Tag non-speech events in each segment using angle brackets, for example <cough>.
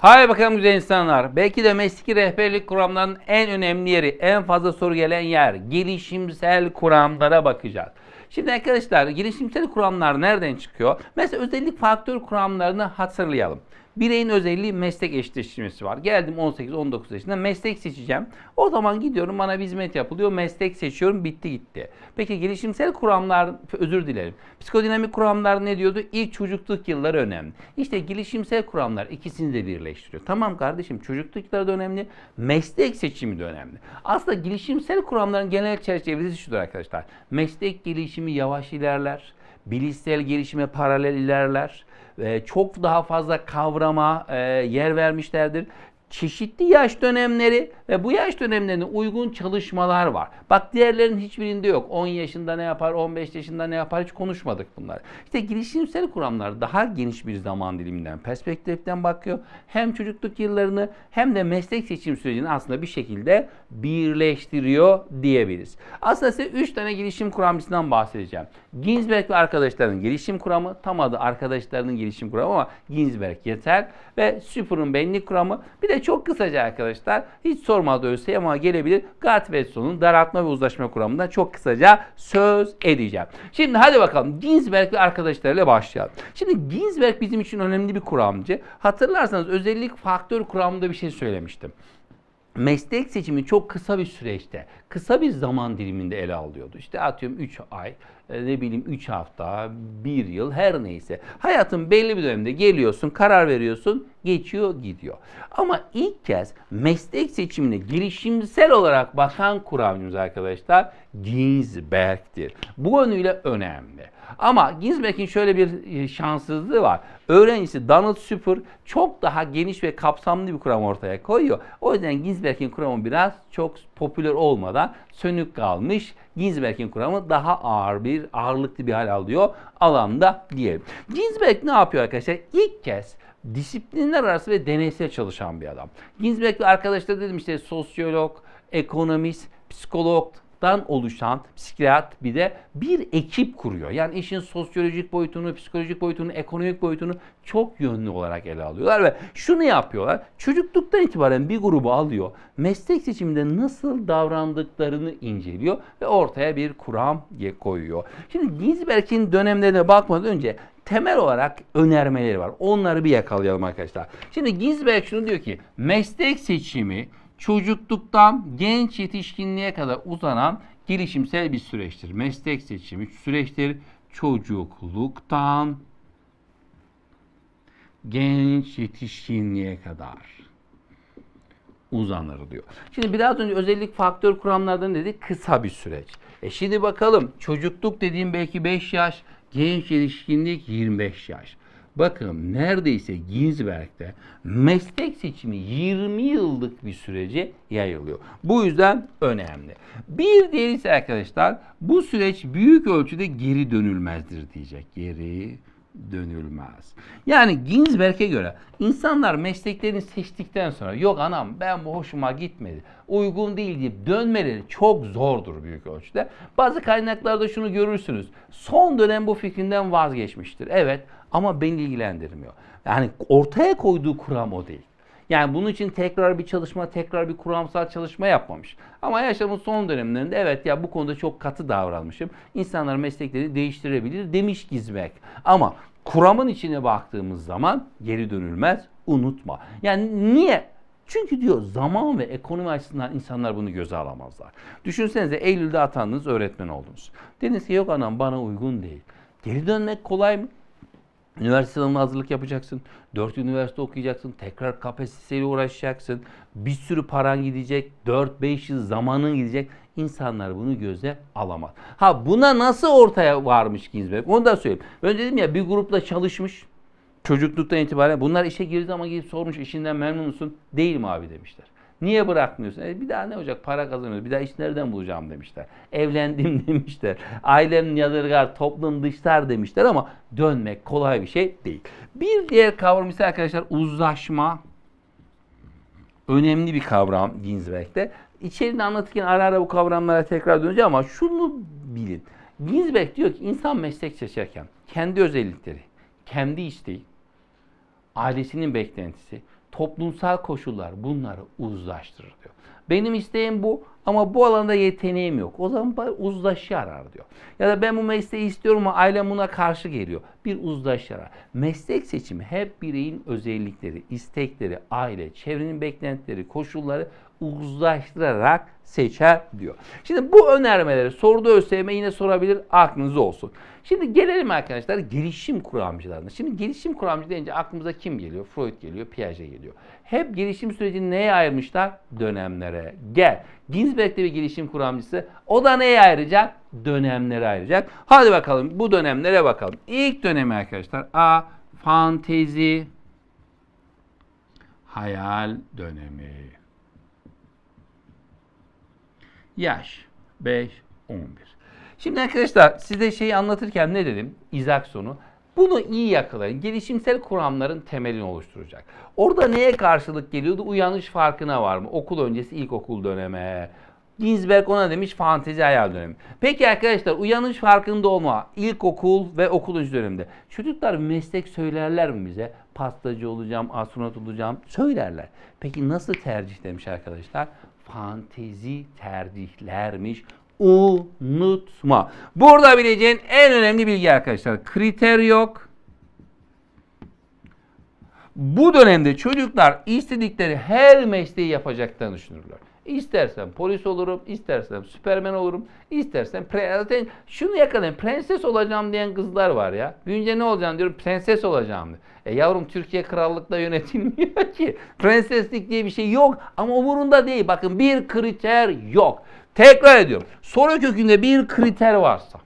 Hay bakalım güzel insanlar. Belki de mesleki rehberlik kuramlarının en önemli yeri, en fazla soru gelen yer gelişimsel kuramlara bakacağız. Şimdi arkadaşlar gelişimsel kuramlar nereden çıkıyor? Mesela özellik faktör kuramlarını hatırlayalım bireyin özelliği meslek eşleştirmesi var. Geldim 18-19 yaşında meslek seçeceğim. O zaman gidiyorum bana bir hizmet yapılıyor. Meslek seçiyorum bitti gitti. Peki gelişimsel kuramlar özür dilerim. Psikodinamik kuramlar ne diyordu? İlk çocukluk yılları önemli. İşte gelişimsel kuramlar ikisini de birleştiriyor. Tamam kardeşim çocukluk yılları da önemli. Meslek seçimi de önemli. Aslında gelişimsel kuramların genel çerçevesi şudur arkadaşlar. Meslek gelişimi yavaş ilerler. Bilişsel gelişime paralel ilerler. Ee, çok daha fazla kavrama e, yer vermişlerdir çeşitli yaş dönemleri ve bu yaş dönemlerine uygun çalışmalar var. Bak diğerlerinin hiçbirinde yok. 10 yaşında ne yapar, 15 yaşında ne yapar hiç konuşmadık bunlar. İşte girişimsel kuramlar daha geniş bir zaman diliminden, perspektiften bakıyor. Hem çocukluk yıllarını hem de meslek seçim sürecini aslında bir şekilde birleştiriyor diyebiliriz. Aslında size 3 tane girişim kuramcısından bahsedeceğim. Ginsberg ve arkadaşlarının girişim kuramı, tam adı arkadaşlarının girişim kuramı ama Ginsberg yeter ve Super'ın benlik kuramı. Bir de çok kısaca arkadaşlar hiç sormadı ÖSY ama gelebilir. Gart ve Son'un daraltma ve uzlaşma kuramında çok kısaca söz edeceğim. Şimdi hadi bakalım Ginsberg ve arkadaşlarıyla başlayalım. Şimdi Ginsberg bizim için önemli bir kuramcı. Hatırlarsanız özellik faktör kuramında bir şey söylemiştim meslek seçimi çok kısa bir süreçte, kısa bir zaman diliminde ele alıyordu. İşte atıyorum 3 ay ee, ne bileyim 3 hafta, 1 yıl her neyse. Hayatın belli bir döneminde geliyorsun, karar veriyorsun, geçiyor gidiyor. Ama ilk kez meslek seçimine girişimsel olarak bakan kuramcımız arkadaşlar Ginsberg'tir. Bu konuyla önemli. Ama Ginsberg'in şöyle bir e, şanssızlığı var. Öğrencisi Donald Super çok daha geniş ve kapsamlı bir kuram ortaya koyuyor. O yüzden Ginsberg'in kuramı biraz çok popüler olmadan sönük kalmış. Ginsberg'in kuramı daha ağır bir ağırlıklı bir hal alıyor alanda diyelim. Ginsberg ne yapıyor arkadaşlar? İlk kez disiplinler arası ve deneysel çalışan bir adam. Ginsberg ve arkadaşlar dedim işte sosyolog, ekonomist, psikolog, dan oluşan psikiyat bir de bir ekip kuruyor. Yani işin sosyolojik boyutunu, psikolojik boyutunu, ekonomik boyutunu çok yönlü olarak ele alıyorlar ve şunu yapıyorlar. Çocukluktan itibaren bir grubu alıyor. Meslek seçiminde nasıl davrandıklarını inceliyor ve ortaya bir kuram koyuyor. Şimdi Ginsberg'in dönemlerine bakmadan önce temel olarak önermeleri var. Onları bir yakalayalım arkadaşlar. Şimdi Ginsberg şunu diyor ki meslek seçimi çocukluktan genç yetişkinliğe kadar uzanan gelişimsel bir süreçtir. Meslek seçimi süreçtir. Çocukluktan genç yetişkinliğe kadar uzanır diyor. Şimdi biraz önce özellik faktör kuramlardan dedi kısa bir süreç. E şimdi bakalım çocukluk dediğim belki 5 yaş, genç yetişkinlik 25 yaş. Bakın neredeyse Ginsberg'de meslek seçimi 20 yıllık bir sürece yayılıyor. Bu yüzden önemli. Bir diğer ise arkadaşlar bu süreç büyük ölçüde geri dönülmezdir diyecek. Geri dönülmez. Yani Ginsberg'e göre insanlar mesleklerini seçtikten sonra yok anam ben bu hoşuma gitmedi, uygun değil deyip dönmeleri çok zordur büyük ölçüde. Bazı kaynaklarda şunu görürsünüz. Son dönem bu fikrinden vazgeçmiştir. Evet ama beni ilgilendirmiyor. Yani ortaya koyduğu kuram o değil. Yani bunun için tekrar bir çalışma, tekrar bir kuramsal çalışma yapmamış. Ama yaşamın son dönemlerinde evet ya bu konuda çok katı davranmışım. İnsanlar meslekleri değiştirebilir demiş gizmek. Ama kuramın içine baktığımız zaman geri dönülmez unutma. Yani niye? Çünkü diyor zaman ve ekonomi açısından insanlar bunu göze alamazlar. Düşünsenize Eylül'de atandınız öğretmen oldunuz. Dediniz ki yok anam bana uygun değil. Geri dönmek kolay mı? Üniversite sınavına hazırlık yapacaksın. dört üniversite okuyacaksın. Tekrar kapasiteyle uğraşacaksın. Bir sürü paran gidecek. dört beş yıl zamanın gidecek. İnsanlar bunu göze alamaz. Ha buna nasıl ortaya varmış Ginsberg? Onu da söyleyeyim. Önce dedim ya bir grupla çalışmış. Çocukluktan itibaren bunlar işe girdi ama gidip sormuş işinden memnun musun? Değilim abi demişler. Niye bırakmıyorsun? E bir daha ne olacak? Para kazanıyoruz. Bir daha iş nereden bulacağım demişler. Evlendim <laughs> demişler. Ailem yadırgar, toplum dışlar demişler ama dönmek kolay bir şey değil. Bir diğer kavram ise arkadaşlar uzlaşma. Önemli bir kavram Ginsberg'de. İçerini anlatırken ara ara bu kavramlara tekrar döneceğim ama şunu bilin. Ginsberg diyor ki insan meslek seçerken kendi özellikleri, kendi isteği, ailesinin beklentisi, toplumsal koşullar bunları uzlaştırır diyor. Benim isteğim bu ama bu alanda yeteneğim yok. O zaman uzlaşı arar diyor. Ya da ben bu mesleği istiyorum ama ailem buna karşı geliyor bir uzlaşlara. Meslek seçimi hep bireyin özellikleri, istekleri, aile, çevrenin beklentileri, koşulları uzlaştırarak seçer diyor. Şimdi bu önermeleri soruda ÖSYM yine sorabilir aklınız olsun. Şimdi gelelim arkadaşlar gelişim kuramcılarına. Şimdi gelişim kuramcı deyince aklımıza kim geliyor? Freud geliyor, Piaget geliyor. Hep gelişim sürecini neye ayırmışlar? Dönemlere. Gel. Ginsberg de bir gelişim kuramcısı. O da neye ayıracak? dönemlere ayıracak. Hadi bakalım bu dönemlere bakalım. İlk dönemi arkadaşlar A fantezi hayal dönemi. Yaş 5 11. Şimdi arkadaşlar size şeyi anlatırken ne dedim? sonu. Bunu iyi yakalayın. Gelişimsel kuramların temelini oluşturacak. Orada neye karşılık geliyordu? Uyanış farkına var mı? Okul öncesi ilkokul döneme. Ginsberg ona demiş fantezi hayal dönemi. Peki arkadaşlar uyanış farkında olma. İlkokul ve okul üç döneminde. Çocuklar meslek söylerler mi bize? Pastacı olacağım, astronot olacağım söylerler. Peki nasıl tercih demiş arkadaşlar? Fantezi tercihlermiş unutma. Burada bileceğin en önemli bilgi arkadaşlar. Kriter yok. Bu dönemde çocuklar istedikleri her mesleği yapacaklarını düşünürler. İstersen polis olurum, istersen süpermen olurum, istersen zaten şunu yakalayın. Prenses olacağım diyen kızlar var ya. Günce ne olacağım diyorum, prenses olacağım diyor. E yavrum Türkiye krallıkla yönetilmiyor <laughs> ki. Prenseslik diye bir şey yok ama umurunda değil. Bakın bir kriter yok. Tekrar ediyorum. Soru kökünde bir kriter varsa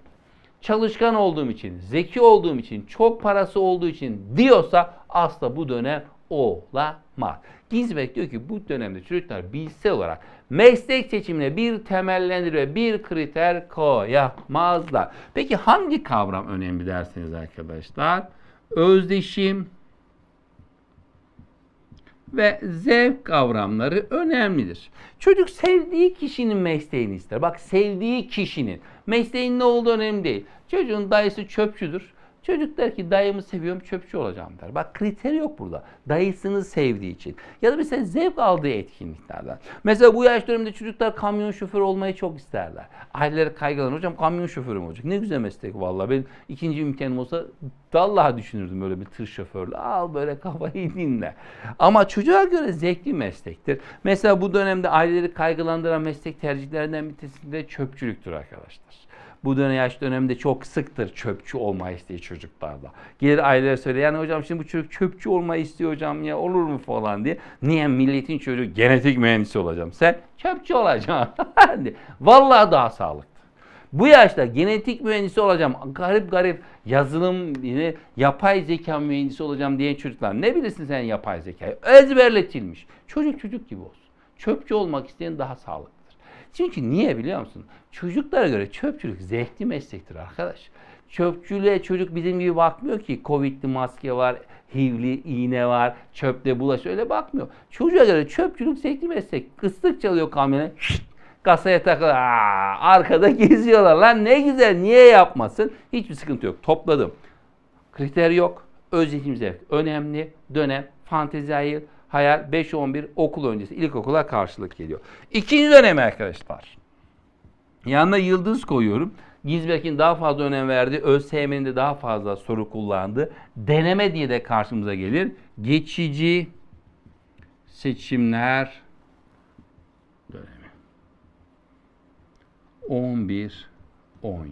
çalışkan olduğum için, zeki olduğum için, çok parası olduğu için diyorsa asla bu dönem ola olmaz. Ginsberg diyor ki bu dönemde çocuklar bilse olarak meslek seçimine bir temellendirme, bir kriter koyamazlar. Peki hangi kavram önemli derseniz arkadaşlar? Özdeşim ve zevk kavramları önemlidir. Çocuk sevdiği kişinin mesleğini ister. Bak sevdiği kişinin. Mesleğin ne olduğu önemli değil. Çocuğun dayısı çöpçüdür. Çocuk der ki dayımı seviyorum çöpçü olacağım der. Bak kriter yok burada. Dayısını sevdiği için. Ya da mesela zevk aldığı etkinliklerden. Mesela bu yaş döneminde çocuklar kamyon şoförü olmayı çok isterler. Aileleri kaygılanır. Hocam kamyon şoförü mü olacak? Ne güzel meslek vallahi. Benim ikinci imkanım olsa vallahi düşünürdüm böyle bir tır şoförlü. Al böyle kafayı dinle. Ama çocuğa göre zevkli meslektir. Mesela bu dönemde aileleri kaygılandıran meslek tercihlerinden bir tanesi de çöpçülüktür arkadaşlar bu dönem yaş döneminde çok sıktır çöpçü olma isteği çocuklarda. Gelir ailelere söyler yani hocam şimdi bu çocuk çöpçü olma istiyor hocam ya olur mu falan diye. Niye milletin çocuğu genetik mühendisi olacağım sen çöpçü olacaksın. <laughs> Hani vallahi daha sağlıklı. Bu yaşta genetik mühendisi olacağım, garip garip yazılım, yine yapay zeka mühendisi olacağım diyen çocuklar. Ne bilirsin sen yapay zekayı? Ezberletilmiş. Çocuk çocuk gibi olsun. Çöpçü olmak isteyen daha sağlıklı. Çünkü niye biliyor musun? Çocuklara göre çöpçülük zevkli meslektir arkadaş. Çöpçülüğe çocuk bizim gibi bakmıyor ki Covid'li maske var, HIV'li iğne var, çöpte bulaş öyle bakmıyor. Çocuğa göre çöpçülük zevkli meslek. Kıslık çalıyor kamyona, kasaya takılıyor. Aa, arkada geziyorlar. Lan ne güzel niye yapmasın? Hiçbir sıkıntı yok. Topladım. Kriter yok. Öz zevk önemli. Dönem, fantezi ayır. Hayal 5-11 okul öncesi ilkokula karşılık geliyor. İkinci dönem arkadaşlar. Yanına yıldız koyuyorum. Gizberk'in daha fazla önem verdiği, ÖSYM'nin de daha fazla soru kullandığı deneme diye de karşımıza gelir. Geçici seçimler dönemi. 11-17.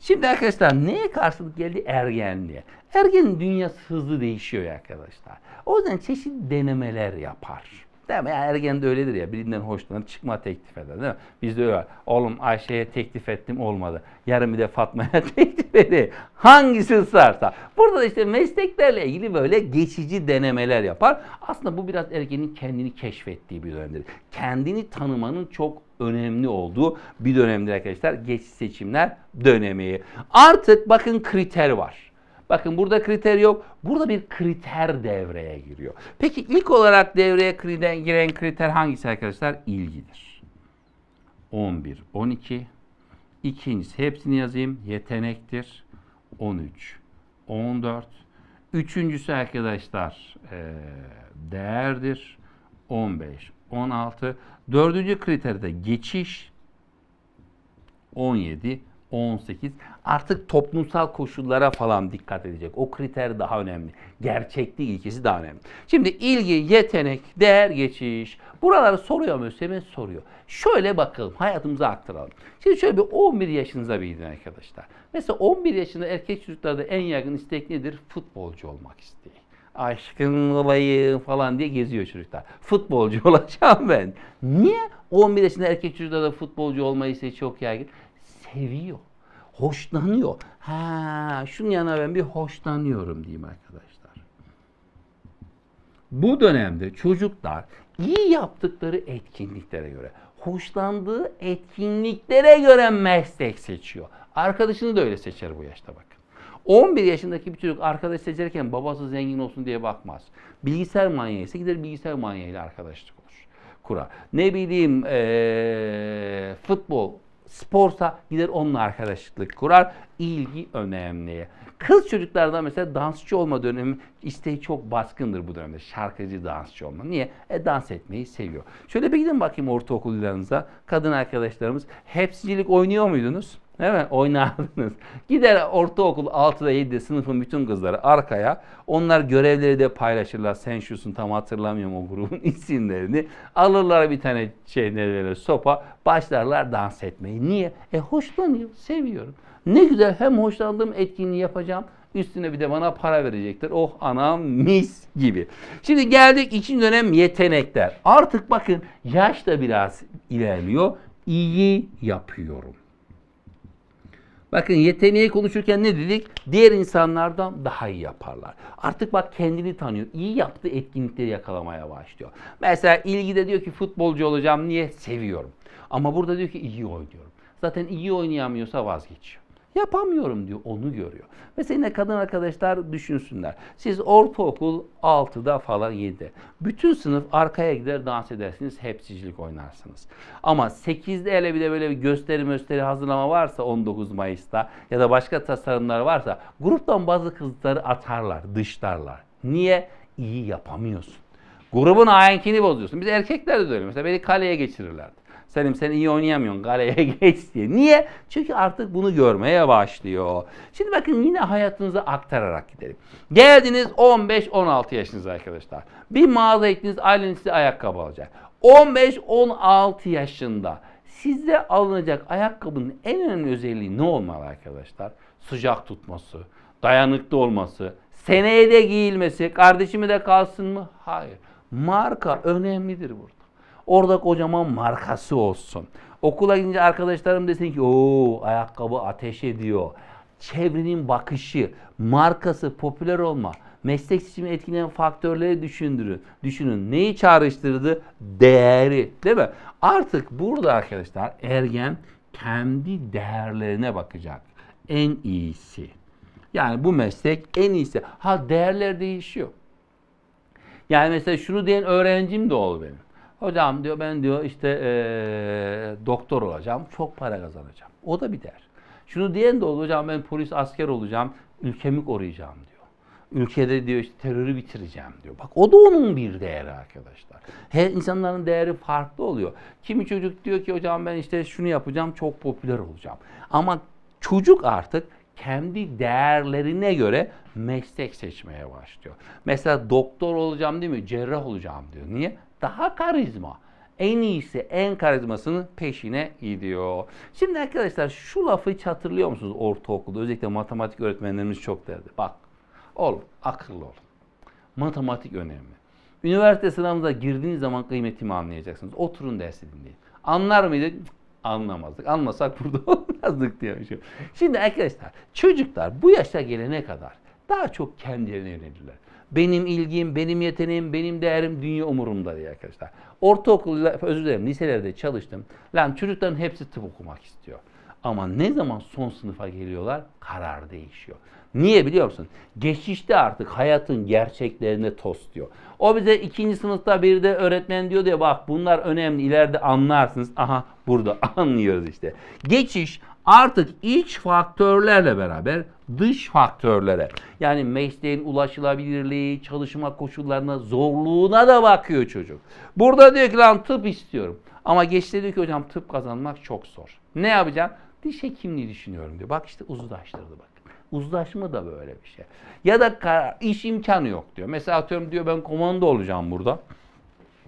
Şimdi arkadaşlar neye karşılık geldi? Ergenliğe. Ergenin dünyası hızlı değişiyor arkadaşlar. O yüzden çeşit denemeler yapar. Değil mi? Yani ergen de öyledir ya. Birinden hoşlanıp çıkma teklif eder değil mi? Biz de öyle Oğlum Ayşe'ye teklif ettim olmadı. Yarın bir de Fatma'ya <laughs> teklif edeyim. Hangisi ısrarsa. Burada da işte mesleklerle ilgili böyle geçici denemeler yapar. Aslında bu biraz ergenin kendini keşfettiği bir dönemdir. Kendini tanımanın çok önemli olduğu bir dönemdir arkadaşlar. Geç seçimler dönemi. Artık bakın kriter var. Bakın burada kriter yok. Burada bir kriter devreye giriyor. Peki ilk olarak devreye giren kriter hangisi arkadaşlar? İlgidir. 11, 12. İkincisi hepsini yazayım. Yetenektir. 13, 14. Üçüncüsü arkadaşlar e, değerdir. 15, 16. Dördüncü kriterde geçiş. 17, 18. Artık toplumsal koşullara falan dikkat edecek. O kriter daha önemli. Gerçeklik ilkesi daha önemli. Şimdi ilgi, yetenek, değer, geçiş. Buraları soruyor ÖSYM soruyor. Şöyle bakalım, hayatımıza aktaralım. Şimdi şöyle bir 11 yaşınıza bir gidin arkadaşlar. Mesela 11 yaşında erkek çocuklarda en yaygın istek nedir? Futbolcu olmak isteği aşkın olayım falan diye geziyor çocuklar. Futbolcu <laughs> olacağım ben. Niye 11 yaşında erkek çocuklarda futbolcu olma isteği çok yaygın? seviyor. Hoşlanıyor. Ha, şunun yana ben bir hoşlanıyorum diyeyim arkadaşlar. Bu dönemde çocuklar iyi yaptıkları etkinliklere göre, hoşlandığı etkinliklere göre meslek seçiyor. Arkadaşını da öyle seçer bu yaşta bakın. 11 yaşındaki bir çocuk arkadaş seçerken babası zengin olsun diye bakmaz. Bilgisayar manyağı ise gider bilgisayar manyağıyla arkadaşlık olur. Kura. Ne bileyim ee, futbol Sporsa gider onunla arkadaşlık kurar. İlgi önemli. Kız çocuklarda mesela dansçı olma dönemi isteği çok baskındır bu dönemde. Şarkıcı dansçı olma. Niye? E dans etmeyi seviyor. Şöyle bir gidin bakayım ortaokul yıllarınıza. Kadın arkadaşlarımız hepsicilik oynuyor muydunuz? Evet oynardınız. Gider ortaokul 6'da 7'de sınıfın bütün kızları arkaya. Onlar görevleri de paylaşırlar. Sen şusun tam hatırlamıyorum o grubun <laughs> isimlerini. Alırlar bir tane şey neleri sopa. Başlarlar dans etmeyi. Niye? E hoşlanıyor, seviyorum. Ne güzel hem hoşlandığım etkinliği yapacağım. Üstüne bir de bana para verecekler. Oh anam mis gibi. Şimdi geldik ikinci dönem yetenekler. Artık bakın yaş da biraz ilerliyor. İyi yapıyorum. Bakın yeteneği konuşurken ne dedik? Diğer insanlardan daha iyi yaparlar. Artık bak kendini tanıyor. İyi yaptığı etkinlikleri yakalamaya başlıyor. Mesela ilgi de diyor ki futbolcu olacağım niye? Seviyorum. Ama burada diyor ki iyi oynuyorum. Zaten iyi oynayamıyorsa vazgeçiyor. Yapamıyorum diyor. Onu görüyor. Mesela yine kadın arkadaşlar düşünsünler. Siz ortaokul 6'da falan 7'de. Bütün sınıf arkaya gider dans edersiniz. Hepsicilik oynarsınız. Ama 8'de hele bir de böyle bir gösteri gösteri hazırlama varsa 19 Mayıs'ta ya da başka tasarımlar varsa gruptan bazı kızları atarlar, dışlarlar. Niye? İyi yapamıyorsun. Grubun ahenkini bozuyorsun. Biz erkekler de öyle. Mesela beni kaleye geçirirlerdi. Selim sen iyi oynayamıyorsun kaleye <laughs> geç diye. Niye? Çünkü artık bunu görmeye başlıyor. Şimdi bakın yine hayatınızı aktararak gidelim. Geldiniz 15-16 yaşınız arkadaşlar. Bir mağaza gittiniz aileniz size ayakkabı alacak. 15-16 yaşında sizde alınacak ayakkabının en önemli özelliği ne olmalı arkadaşlar? Sıcak tutması, dayanıklı olması, seneye de giyilmesi, kardeşimi de kalsın mı? Hayır. Marka önemlidir burada. Orada kocaman markası olsun. Okula gidince arkadaşlarım desin ki o ayakkabı ateş ediyor. Çevrenin bakışı, markası, popüler olma, meslek seçimi etkileyen faktörleri düşündürün. Düşünün neyi çağrıştırdı? Değeri değil mi? Artık burada arkadaşlar ergen kendi değerlerine bakacak. En iyisi. Yani bu meslek en iyisi. Ha değerler değişiyor. Yani mesela şunu diyen öğrencim de oldu benim. Hocam diyor ben diyor işte ee, doktor olacağım, çok para kazanacağım. O da bir der. Şunu diyen de oldu hocam ben polis asker olacağım, ülkemi koruyacağım diyor. Ülkede diyor işte terörü bitireceğim diyor. Bak o da onun bir değeri arkadaşlar. Her insanların değeri farklı oluyor. Kimi çocuk diyor ki hocam ben işte şunu yapacağım, çok popüler olacağım. Ama çocuk artık kendi değerlerine göre meslek seçmeye başlıyor. Mesela doktor olacağım değil mi? Cerrah olacağım diyor. Niye? Daha karizma. En iyisi, en karizmasının peşine gidiyor. Şimdi arkadaşlar şu lafı hatırlıyor musunuz ortaokulda? Özellikle matematik öğretmenlerimiz çok derdi. Bak, oğlum akıllı ol. Matematik önemli. Üniversite sınavına girdiğiniz zaman kıymetimi anlayacaksınız. Oturun dersi dinleyin. Anlar mıydık? Anlamazdık. Anlasak burada <laughs> olmazdık diyormuşum. Şimdi arkadaşlar çocuklar bu yaşa gelene kadar daha çok kendilerine yönelirler. Benim ilgim, benim yeteneğim, benim değerim dünya umurumda diye arkadaşlar. Ortaokul, özür dilerim liselerde çalıştım. Lan çocukların hepsi tıp okumak istiyor. Ama ne zaman son sınıfa geliyorlar karar değişiyor. Niye biliyor musun? Geçişte artık hayatın gerçeklerine tost diyor. O bize ikinci sınıfta bir de öğretmen diyor diye bak bunlar önemli ileride anlarsınız. Aha burada <laughs> anlıyoruz işte. Geçiş artık iç faktörlerle beraber dış faktörlere yani mesleğin ulaşılabilirliği, çalışma koşullarına, zorluğuna da bakıyor çocuk. Burada diyor ki lan tıp istiyorum. Ama geçti diyor ki hocam tıp kazanmak çok zor. Ne yapacağım? Diş hekimliği düşünüyorum diyor. Bak işte uzlaştırdı bak. Uzlaşma da böyle bir şey. Ya da karar, iş imkanı yok diyor. Mesela atıyorum diyor ben komando olacağım burada.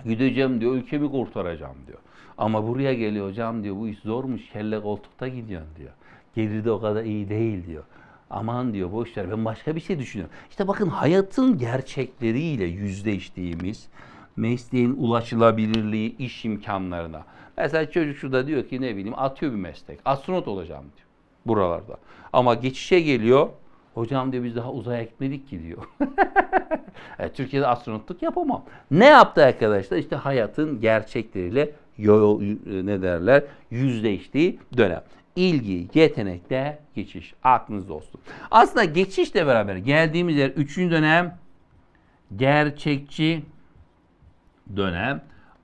Gideceğim diyor ülkemi kurtaracağım diyor. Ama buraya geliyor hocam diyor bu iş zormuş kelle koltukta gidiyorsun diyor. Geride o kadar iyi değil diyor. Aman diyor boş ver ben başka bir şey düşünüyorum. İşte bakın hayatın gerçekleriyle yüzleştiğimiz mesleğin ulaşılabilirliği, iş imkanlarına. Mesela çocuk şurada diyor ki ne bileyim atıyor bir meslek. Astronot olacağım diyor buralarda. Ama geçişe geliyor. Hocam diyor biz daha uzaya gitmedik ki diyor. <laughs> e, Türkiye'de astronotluk yapamam. Ne yaptı arkadaşlar? İşte hayatın gerçekleriyle yo, e, ne derler yüzleştiği dönem. İlgi, yetenekte geçiş. Aklınızda olsun. Aslında geçişle beraber geldiğimiz yer 3. dönem gerçekçi dönem.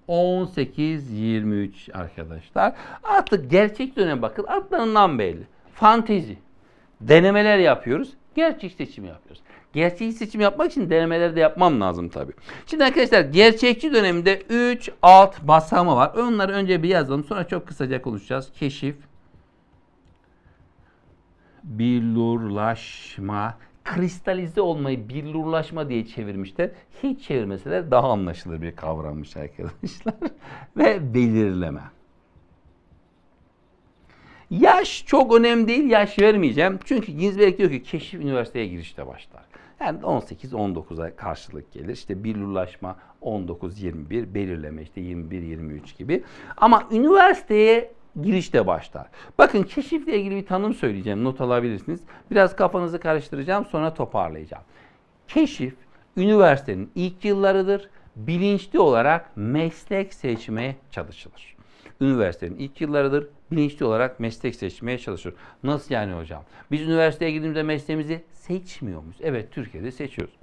18-23 arkadaşlar. Artık gerçek dönem bakın adlarından belli. Fantezi. Denemeler yapıyoruz. Gerçek seçimi yapıyoruz. Gerçekçi seçim yapmak için denemeleri de yapmam lazım tabii. Şimdi arkadaşlar gerçekçi dönemde 3 alt basamı var. Onları önce bir yazalım. Sonra çok kısaca konuşacağız. Keşif, bilurlaşma, kristalize olmayı bilurlaşma diye çevirmişler. Hiç çevirmeseler daha anlaşılır bir kavrammış arkadaşlar. <laughs> Ve belirleme. Yaş çok önemli değil. Yaş vermeyeceğim. Çünkü Ginsberg diyor ki keşif üniversiteye girişte başlar. Yani 18-19'a karşılık gelir. İşte birlulaşma 19-21, belirleme işte 21-23 gibi. Ama üniversiteye girişte başlar. Bakın keşifle ilgili bir tanım söyleyeceğim. Not alabilirsiniz. Biraz kafanızı karıştıracağım sonra toparlayacağım. Keşif üniversitenin ilk yıllarıdır. Bilinçli olarak meslek seçmeye çalışılır üniversitenin ilk yıllarıdır. Bilinçli olarak meslek seçmeye çalışıyoruz. Nasıl yani hocam? Biz üniversiteye girdiğimizde mesleğimizi seçmiyor muyuz? Evet Türkiye'de seçiyoruz.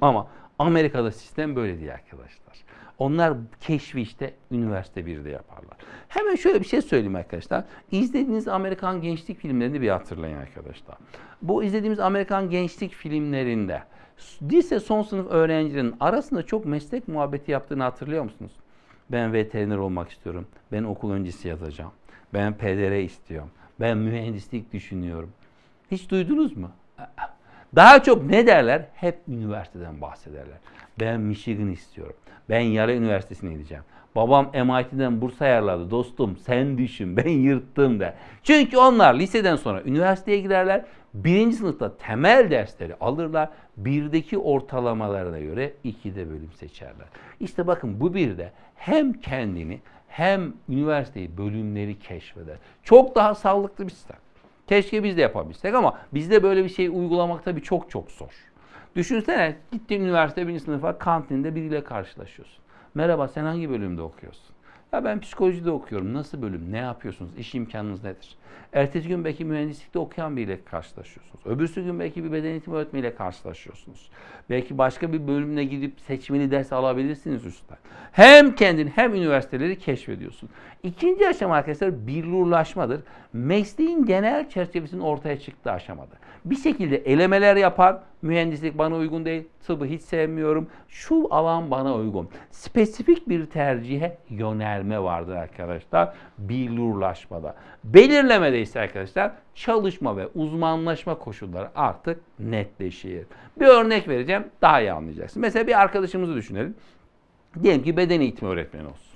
Ama Amerika'da sistem böyle diye arkadaşlar. Onlar keşfi işte üniversite 1'de yaparlar. Hemen şöyle bir şey söyleyeyim arkadaşlar. İzlediğiniz Amerikan gençlik filmlerini bir hatırlayın arkadaşlar. Bu izlediğimiz Amerikan gençlik filmlerinde lise son sınıf öğrencilerin arasında çok meslek muhabbeti yaptığını hatırlıyor musunuz? Ben veteriner olmak istiyorum. Ben okul öncesi yazacağım. Ben PDR istiyorum. Ben mühendislik düşünüyorum. Hiç duydunuz mu? Daha çok ne derler? Hep üniversiteden bahsederler. Ben Michigan istiyorum. Ben Yale Üniversitesi'ne gideceğim. Babam MIT'den burs ayarladı. Dostum sen düşün ben yırttım der. Çünkü onlar liseden sonra üniversiteye girerler. Birinci sınıfta temel dersleri alırlar. Birdeki ortalamalarına göre ikide bölüm seçerler. İşte bakın bu bir de hem kendini hem üniversiteyi bölümleri keşfeder. Çok daha sağlıklı bir sistem. Keşke biz de yapabilsek ama bizde böyle bir şey uygulamak tabii çok çok zor. Düşünsene gittin üniversite birinci sınıfa kantinde biriyle karşılaşıyorsun. Merhaba sen hangi bölümde okuyorsun? Ya ben psikolojide okuyorum. Nasıl bölüm? Ne yapıyorsunuz? İş imkanınız nedir? Ertesi gün belki mühendislikte okuyan biriyle karşılaşıyorsunuz. Öbürsü gün belki bir beden eğitimi öğretmeniyle karşılaşıyorsunuz. Belki başka bir bölümle gidip seçmeli ders alabilirsiniz üstten. Hem kendin hem üniversiteleri keşfediyorsun. İkinci aşama arkadaşlar birlurlaşmadır. Mesleğin genel çerçevesinin ortaya çıktığı aşamadır bir şekilde elemeler yapar. Mühendislik bana uygun değil, tıbbı hiç sevmiyorum. Şu alan bana uygun. Spesifik bir tercihe yönelme vardır arkadaşlar bilurlaşmada. Belirlemede ise arkadaşlar çalışma ve uzmanlaşma koşulları artık netleşir. Bir örnek vereceğim daha iyi anlayacaksın. Mesela bir arkadaşımızı düşünelim. Diyelim ki beden eğitimi öğretmeni olsun.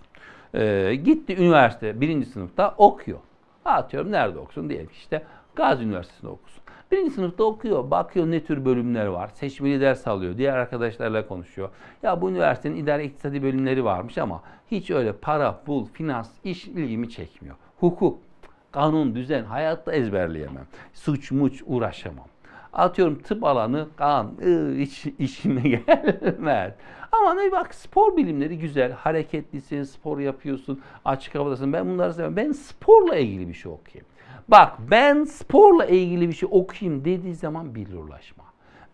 Ee, gitti üniversite birinci sınıfta okuyor. Atıyorum nerede okusun diyelim işte Gazi Üniversitesi'nde okusun. Birinci sınıfta okuyor. Bakıyor ne tür bölümler var. Seçmeli ders alıyor. Diğer arkadaşlarla konuşuyor. Ya bu üniversitenin idare iktisadi bölümleri varmış ama hiç öyle para, pul, finans, iş ilgimi çekmiyor. Hukuk, kanun, düzen hayatta ezberleyemem. Suç, muç uğraşamam. Atıyorum tıp alanı kan hiç işime <laughs> gelmez. Ama ne bak spor bilimleri güzel. Hareketlisin, spor yapıyorsun, açık havadasın. Ben bunları seviyorum. Ben sporla ilgili bir şey okuyayım. Bak ben sporla ilgili bir şey okuyayım dediği zaman bilirlaşma.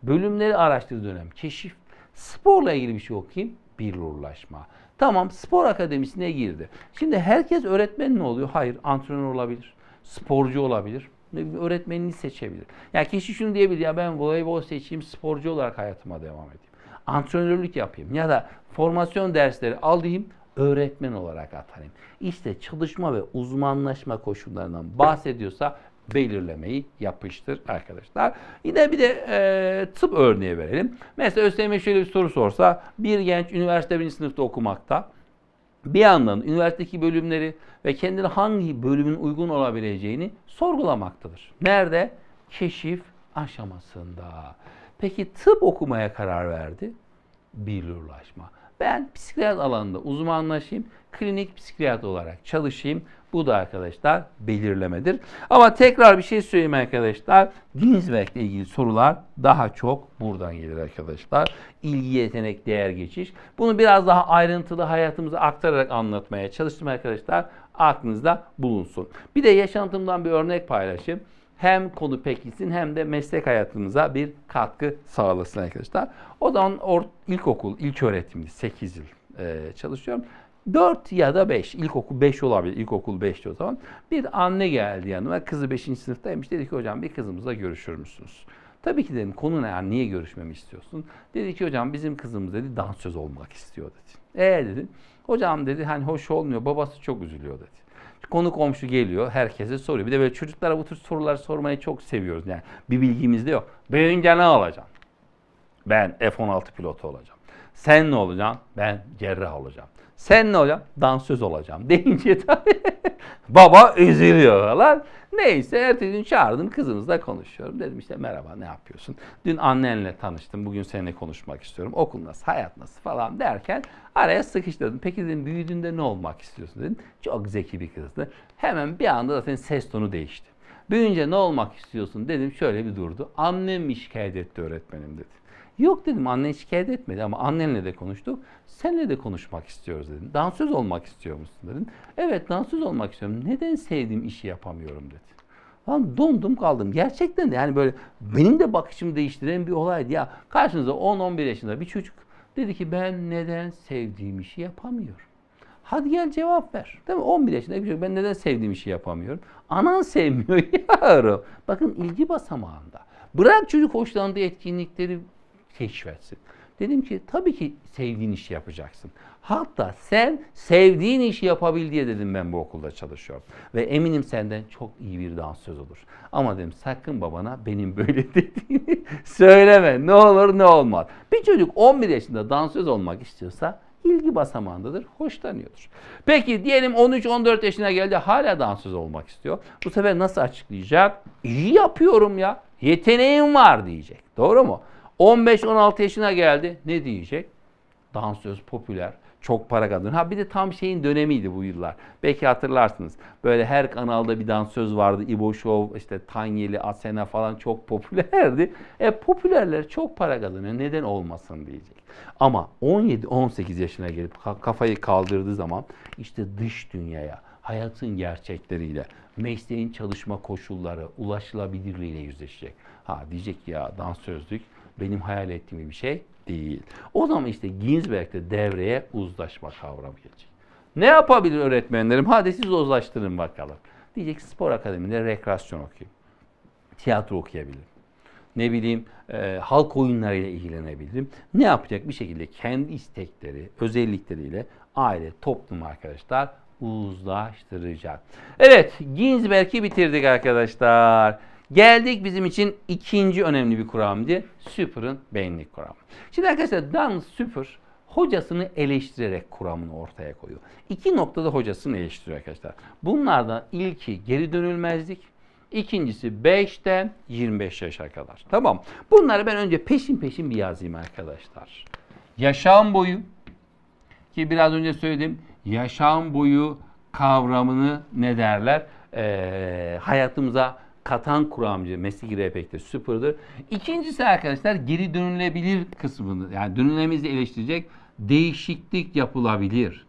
Bölümleri araştır dönem keşif. Sporla ilgili bir şey okuyayım bilirlaşma. Tamam spor akademisine girdi. Şimdi herkes öğretmen ne oluyor? Hayır antrenör olabilir. Sporcu olabilir. Öğretmenini seçebilir. Yani kişi şunu diyebilir ya ben voleybol seçeyim sporcu olarak hayatıma devam edeyim. Antrenörlük yapayım ya da formasyon dersleri alayım öğretmen olarak atanayım. İşte çalışma ve uzmanlaşma koşullarından bahsediyorsa belirlemeyi yapıştır arkadaşlar. Yine bir de e, tıp örneği verelim. Mesela ÖSYM şöyle bir soru sorsa bir genç üniversite birinci sınıfta okumakta bir yandan üniversitedeki bölümleri ve kendini hangi bölümün uygun olabileceğini sorgulamaktadır. Nerede? Keşif aşamasında. Peki tıp okumaya karar verdi. Bilirlaşma. Ben psikiyat alanında uzmanlaşayım, klinik psikiyat olarak çalışayım. Bu da arkadaşlar belirlemedir. Ama tekrar bir şey söyleyeyim arkadaşlar. Ginsberg ile ilgili sorular daha çok buradan gelir arkadaşlar. İlgi, yetenek, değer geçiş. Bunu biraz daha ayrıntılı hayatımıza aktararak anlatmaya çalıştım arkadaşlar. Aklınızda bulunsun. Bir de yaşantımdan bir örnek paylaşayım hem konu pekişsin hem de meslek hayatımıza bir katkı sağlasın arkadaşlar. O zaman or, ilkokul, ilk öğretimde 8 yıl e, çalışıyorum. 4 ya da 5, ilkokul 5 olabilir, ilkokul 5 o zaman. Bir anne geldi yanıma, kızı 5. sınıftaymış. Dedi ki hocam bir kızımızla görüşür müsünüz? Tabii ki dedim konu ne yani niye görüşmemi istiyorsun? Dedi ki hocam bizim kızımız dedi dansöz olmak istiyor dedi. Eee dedim Hocam dedi hani hoş olmuyor babası çok üzülüyor dedi. Konu komşu geliyor, herkese soruyor. Bir de böyle çocuklara bu tür sorular sormayı çok seviyoruz. Yani bir bilgimiz de yok. Büyüyünce ne olacaksın? Ben F-16 pilotu olacağım. Sen ne olacaksın? Ben cerrah olacağım. Sen ne olacaksın? Dansöz olacağım. <laughs> Deyince tabii Baba eziliyor falan. Neyse ertesi gün çağırdım kızımızla konuşuyorum. Dedim işte merhaba ne yapıyorsun? Dün annenle tanıştım bugün seninle konuşmak istiyorum. Okul nasıl hayat nasıl falan derken araya sıkıştırdım. Peki dedim büyüdüğünde ne olmak istiyorsun dedim. Çok zeki bir kızdı. Hemen bir anda zaten ses tonu değişti. Büyünce ne olmak istiyorsun dedim şöyle bir durdu. Annem mi şikayet etti öğretmenim dedi. Yok dedim annen şikayet etmedi ama annenle de konuştuk. Senle de konuşmak istiyoruz dedim. Dansöz olmak istiyor musun dedim. Evet dansöz olmak istiyorum. Neden sevdiğim işi yapamıyorum dedi. Lan dondum kaldım. Gerçekten de yani böyle benim de bakışımı değiştiren bir olaydı. Ya karşınıza 10-11 yaşında bir çocuk dedi ki ben neden sevdiğim işi yapamıyorum. Hadi gel cevap ver. Değil mi? 11 yaşında bir çocuk ben neden sevdiğim işi yapamıyorum. Anan sevmiyor <laughs> yavrum. Bakın ilgi basamağında. Bırak çocuk hoşlandığı etkinlikleri keşfetsin. Dedim ki tabii ki sevdiğin işi yapacaksın. Hatta sen sevdiğin işi yapabil diye dedim ben bu okulda çalışıyorum. Ve eminim senden çok iyi bir dansöz olur. Ama dedim sakın babana benim böyle <laughs> dediğimi söyleme. Ne olur ne olmaz. Bir çocuk 11 yaşında dansöz olmak istiyorsa ilgi basamağındadır, hoşlanıyordur. Peki diyelim 13-14 yaşına geldi hala dansöz olmak istiyor. Bu sefer nasıl açıklayacak? İyi yapıyorum ya, yeteneğim var diyecek. Doğru mu? 15-16 yaşına geldi. Ne diyecek? Dansöz, popüler, çok para kadın. Ha bir de tam şeyin dönemiydi bu yıllar. Belki hatırlarsınız. Böyle her kanalda bir dansöz vardı. İbo Show, işte Tanyeli, Asena falan çok popülerdi. E popülerler çok para kazanıyor. Neden olmasın diyecek. Ama 17-18 yaşına gelip kafayı kaldırdığı zaman işte dış dünyaya, hayatın gerçekleriyle, mesleğin çalışma koşulları, ulaşılabilirliğiyle yüzleşecek. Ha diyecek ya dansözlük benim hayal ettiğim bir şey değil. O zaman işte Ginsberg'de devreye uzlaşma kavramı gelecek. Ne yapabilir öğretmenlerim? Hadi siz uzlaştırın bakalım. Diyecek spor akademide rekreasyon okuyayım. Tiyatro okuyabilirim. Ne bileyim e, halk oyunlarıyla ilgilenebilirim. Ne yapacak? Bir şekilde kendi istekleri, özellikleriyle aile, toplum arkadaşlar uzlaştıracak. Evet Ginsberg'i bitirdik arkadaşlar. Geldik bizim için ikinci önemli bir kuramdı. Süper'ın beyinlik kuramı. Şimdi arkadaşlar Dan Süper hocasını eleştirerek kuramını ortaya koyuyor. İki noktada hocasını eleştiriyor arkadaşlar. Bunlardan ilki geri dönülmezlik. İkincisi 5'ten 25 yaşa kadar. Tamam. Bunları ben önce peşin peşin bir yazayım arkadaşlar. Yaşam boyu ki biraz önce söyledim. Yaşam boyu kavramını ne derler? Ee, hayatımıza katan kuramcı mesleki rehberlikte süpürdür. İkincisi arkadaşlar geri dönülebilir kısmını yani dönülemimizi eleştirecek değişiklik yapılabilir.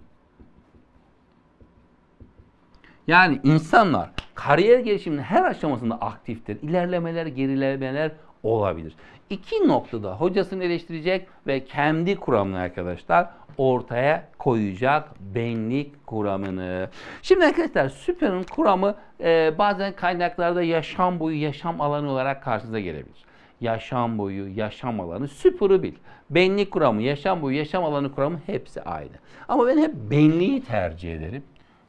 Yani insanlar kariyer gelişiminin her aşamasında aktiftir. İlerlemeler, gerilemeler olabilir. İki noktada hocasını eleştirecek ve kendi kuramını arkadaşlar ortaya koyacak benlik kuramını. Şimdi arkadaşlar süperin kuramı e, bazen kaynaklarda yaşam boyu, yaşam alanı olarak karşınıza gelebilir yaşam boyu, yaşam alanı, süpürü bil. Benlik kuramı, yaşam boyu, yaşam alanı kuramı hepsi aynı. Ama ben hep benliği tercih ederim.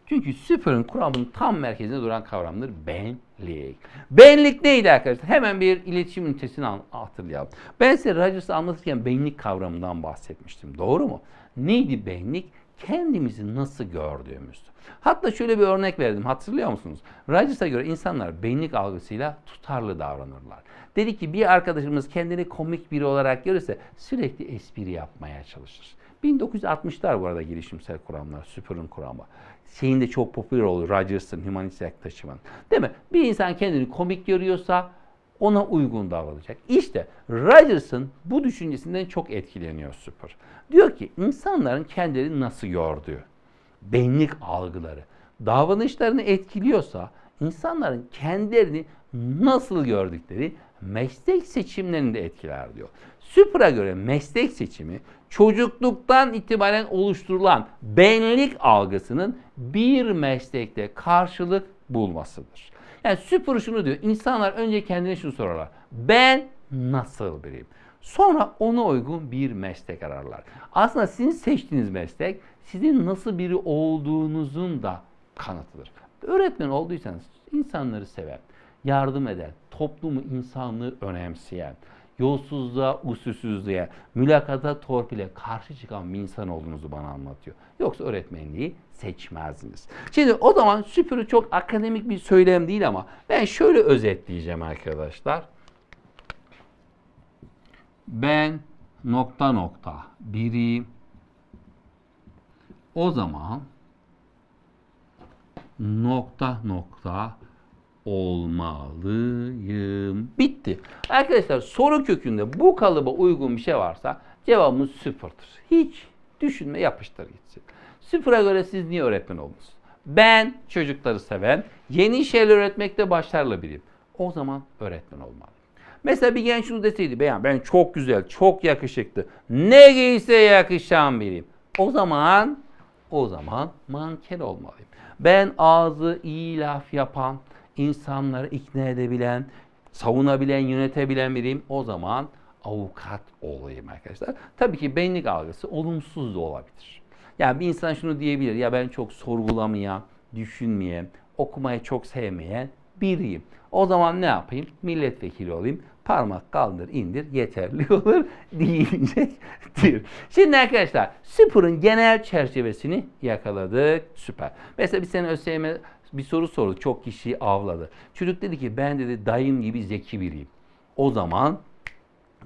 Çünkü süpürün kuramının tam merkezinde duran kavramdır benlik. Benlik neydi arkadaşlar? Hemen bir iletişim ünitesini hatırlayalım. Ben size radyosu anlatırken benlik kavramından bahsetmiştim. Doğru mu? Neydi benlik? Kendimizi nasıl gördüğümüz. Hatta şöyle bir örnek verdim hatırlıyor musunuz? Rogers'a göre insanlar benlik algısıyla tutarlı davranırlar. Dedi ki bir arkadaşımız kendini komik biri olarak görürse sürekli espri yapmaya çalışır. 1960'lar bu arada girişimsel kuramlar, süpürün kuramı. Şeyin de çok popüler oluyor. Rogers'ın humanist yaklaşımın. Değil mi? Bir insan kendini komik görüyorsa ona uygun davranacak. İşte Rogers'ın bu düşüncesinden çok etkileniyor Super. Diyor ki insanların kendilerini nasıl gördüğü, benlik algıları, davranışlarını etkiliyorsa insanların kendilerini nasıl gördükleri meslek seçimlerini de etkiler diyor. Süpra göre meslek seçimi çocukluktan itibaren oluşturulan benlik algısının bir meslekte karşılık bulmasıdır. Yani Süpür şunu diyor. İnsanlar önce kendine şunu sorarlar. Ben nasıl biriyim? Sonra ona uygun bir meslek ararlar. Aslında sizin seçtiğiniz meslek sizin nasıl biri olduğunuzun da kanıtıdır. Öğretmen olduysanız insanları seven, yardım eden, toplumu, insanlığı önemseyen, yolsuzluğa, usulsüzlüğe, mülakata, torpile karşı çıkan bir insan olduğunuzu bana anlatıyor. Yoksa öğretmenliği seçmezdiniz. Şimdi o zaman süpürü çok akademik bir söylem değil ama ben şöyle özetleyeceğim arkadaşlar. Ben nokta nokta biriyim. O zaman nokta nokta olmalıyım. Bitti. Arkadaşlar soru kökünde bu kalıba uygun bir şey varsa cevabımız sıfırdır. Hiç düşünme yapıştır gitsin. Sıfıra göre siz niye öğretmen oldunuz? Ben çocukları seven, yeni şeyler öğretmekte başarılı biriyim. O zaman öğretmen olmalı. Mesela bir genç şunu deseydi, ben, ben çok güzel, çok yakışıklı, ne giyse yakışan biriyim. O zaman, o zaman manken olmalıyım. Ben ağzı iyi laf yapan, insanları ikna edebilen, savunabilen, yönetebilen biriyim. O zaman avukat olayım arkadaşlar. Tabii ki benlik algısı olumsuz da olabilir. Yani bir insan şunu diyebilir. Ya ben çok sorgulamaya, düşünmeye, okumayı çok sevmeyen biriyim. O zaman ne yapayım? Milletvekili olayım. Parmak kaldır indir yeterli <laughs> olur diyecektir. Şimdi arkadaşlar Süpür'ün genel çerçevesini yakaladık. Süper. Mesela bir senin ÖSYM bir soru sordu. Çok kişiyi avladı. Çocuk dedi ki ben dedi dayım gibi zeki biriyim. O zaman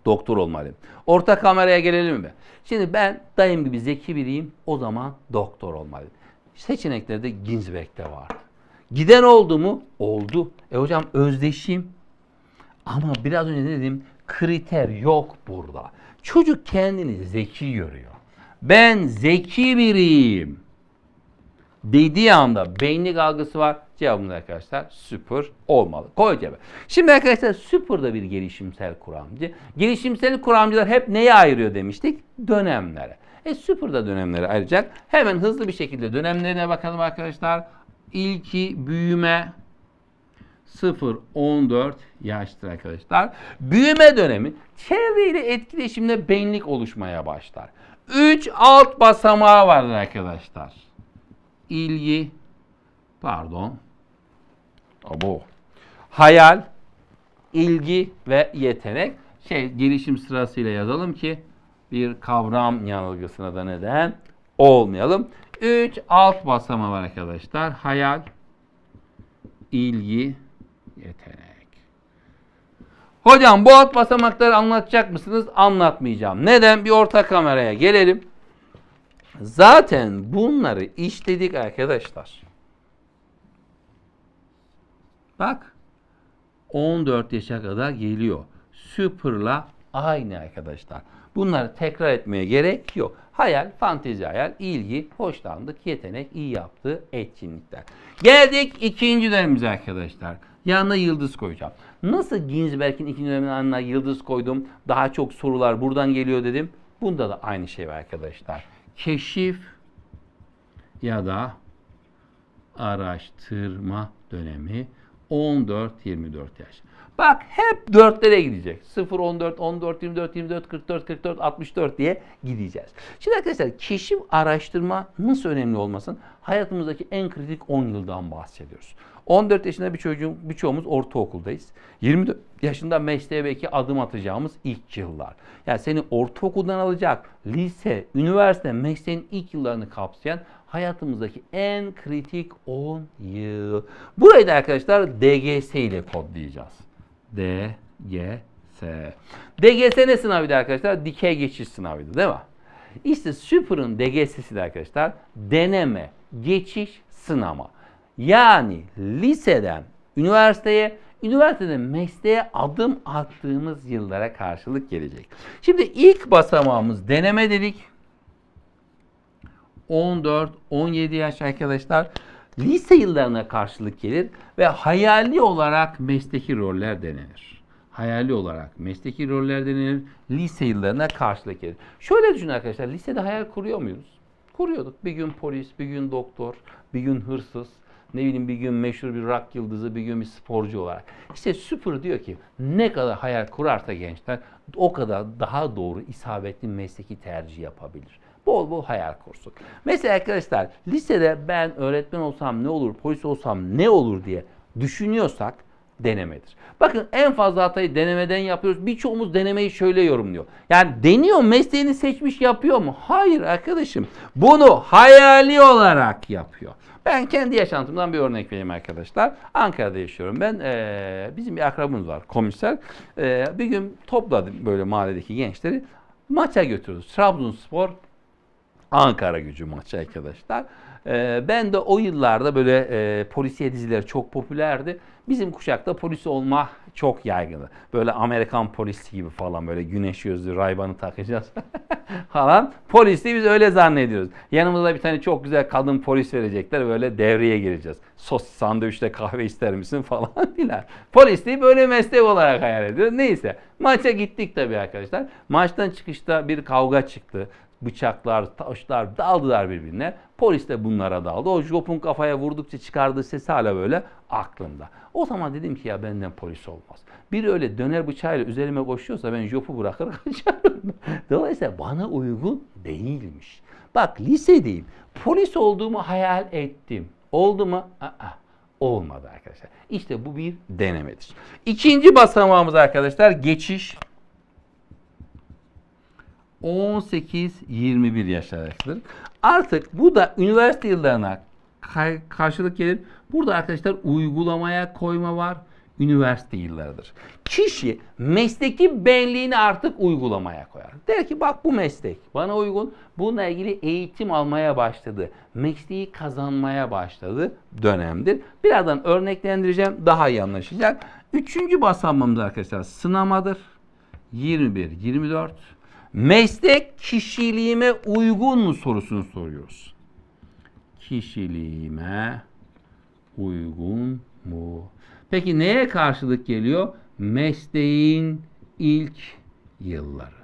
doktor olmalıyım. Orta kameraya gelelim mi? Şimdi ben dayım gibi zeki biriyim. O zaman doktor olmalıyım. Seçeneklerde Ginsberg'de vardı. Giden oldu mu? Oldu. E hocam özdeşim. Ama biraz önce dedim kriter yok burada. Çocuk kendini zeki görüyor. Ben zeki biriyim. Değdiği anda beyinlik algısı var. Cevabımız arkadaşlar süper olmalı. Koy cebe. Şimdi arkadaşlar süper da bir gelişimsel kuramcı. Gelişimsel kuramcılar hep neye ayırıyor demiştik? Dönemlere. E süper da dönemlere ayıracak. Hemen hızlı bir şekilde dönemlerine bakalım arkadaşlar. İlki büyüme 0-14 yaştır arkadaşlar. Büyüme dönemi çevreyle etkileşimde benlik oluşmaya başlar. 3 alt basamağı vardır arkadaşlar ilgi pardon abo hayal ilgi ve yetenek şey gelişim sırasıyla yazalım ki bir kavram yanılgısına da neden olmayalım. 3 alt basamağı var arkadaşlar. Hayal, ilgi, yetenek. Hocam bu alt basamakları anlatacak mısınız? Anlatmayacağım. Neden? Bir orta kameraya gelelim. Zaten bunları işledik arkadaşlar. Bak 14 yaşa kadar geliyor. Super'la aynı arkadaşlar. Bunları tekrar etmeye gerek yok. Hayal, fantezi hayal, ilgi, hoşlandık, yetenek, iyi yaptığı etkinlikler. Geldik ikinci dönemimize arkadaşlar. Yanına yıldız koyacağım. Nasıl Ginsberg'in ikinci dönemin yanına yıldız koydum. Daha çok sorular buradan geliyor dedim. Bunda da aynı şey var arkadaşlar keşif ya da araştırma dönemi 14-24 yaş. Bak hep dörtlere gidecek. 0, 14, 14, 24, 24, 44, 44, 64 diye gideceğiz. Şimdi arkadaşlar keşif araştırma nasıl önemli olmasın? Hayatımızdaki en kritik 10 yıldan bahsediyoruz. 14 yaşında bir çocuğun, birçoğumuz ortaokuldayız. 20 yaşında mesleğe belki adım atacağımız ilk yıllar. Yani seni ortaokuldan alacak lise, üniversite, mesleğin ilk yıllarını kapsayan hayatımızdaki en kritik 10 yıl. Burayı da arkadaşlar DGS ile kodlayacağız. DGS. DGS ne sınavıydı arkadaşlar? Dikey geçiş sınavıydı değil mi? İşte Super'ın DGS'si de arkadaşlar deneme, geçiş, sınama. Yani liseden üniversiteye, üniversiteden mesleğe adım attığımız yıllara karşılık gelecek. Şimdi ilk basamağımız deneme dedik. 14-17 yaş arkadaşlar lise yıllarına karşılık gelir ve hayali olarak mesleki roller denenir. Hayali olarak mesleki roller denenir, lise yıllarına karşılık gelir. Şöyle düşünün arkadaşlar, lisede hayal kuruyor muyuz? Kuruyorduk. Bir gün polis, bir gün doktor, bir gün hırsız, ne bileyim bir gün meşhur bir rock yıldızı, bir gün bir sporcu olarak. İşte Süpür diyor ki ne kadar hayal kurarsa gençler o kadar daha doğru isabetli mesleki tercih yapabilir. Bol bol hayal kursun. Mesela arkadaşlar lisede ben öğretmen olsam ne olur, polis olsam ne olur diye düşünüyorsak denemedir. Bakın en fazla hatayı denemeden yapıyoruz. Birçoğumuz denemeyi şöyle yorumluyor. Yani deniyor mesleğini seçmiş yapıyor mu? Hayır arkadaşım. Bunu hayali olarak yapıyor. Ben kendi yaşantımdan bir örnek vereyim arkadaşlar. Ankara'da yaşıyorum. Ben e, bizim bir akrabımız var komiser. E, bir gün topladım böyle mahalledeki gençleri. Maça götürüyoruz. Trabzonspor Ankara gücü maçı arkadaşlar. Ee, ben de o yıllarda böyle e, polisiye dizileri çok popülerdi. Bizim kuşakta polis olma çok yaygındı. Böyle Amerikan polisi gibi falan böyle güneş gözlü raybanı takacağız <laughs> falan. Polisi biz öyle zannediyoruz. Yanımızda bir tane çok güzel kadın polis verecekler böyle devreye gireceğiz. Sos sandviçle kahve ister misin <laughs> falan filan. Polisliği böyle meslek olarak hayal ediyoruz. Neyse maça gittik tabii arkadaşlar. Maçtan çıkışta bir kavga çıktı bıçaklar, taşlar daldılar birbirine. Polis de bunlara daldı. O Jop'un kafaya vurdukça çıkardığı sesi hala böyle aklımda. O zaman dedim ki ya benden polis olmaz. Biri öyle döner bıçağıyla üzerime koşuyorsa ben Jop'u bırakır <laughs> kaçarım. Dolayısıyla bana uygun değilmiş. Bak lisedeyim. Polis olduğumu hayal ettim. Oldu mu? Aa, olmadı arkadaşlar. İşte bu bir denemedir. İkinci basamağımız arkadaşlar geçiş 18-21 yaş arasıdır. Artık bu da üniversite yıllarına karşılık gelir. Burada arkadaşlar uygulamaya koyma var. Üniversite yıllarıdır. Kişi mesleki benliğini artık uygulamaya koyar. Der ki bak bu meslek bana uygun. Bununla ilgili eğitim almaya başladı. Mesleği kazanmaya başladı dönemdir. Birazdan örneklendireceğim daha iyi anlaşılacak. Üçüncü basamamız arkadaşlar sınamadır. 21, 24, Meslek kişiliğime uygun mu sorusunu soruyoruz. Kişiliğime uygun mu? Peki neye karşılık geliyor? Mesleğin ilk yılları.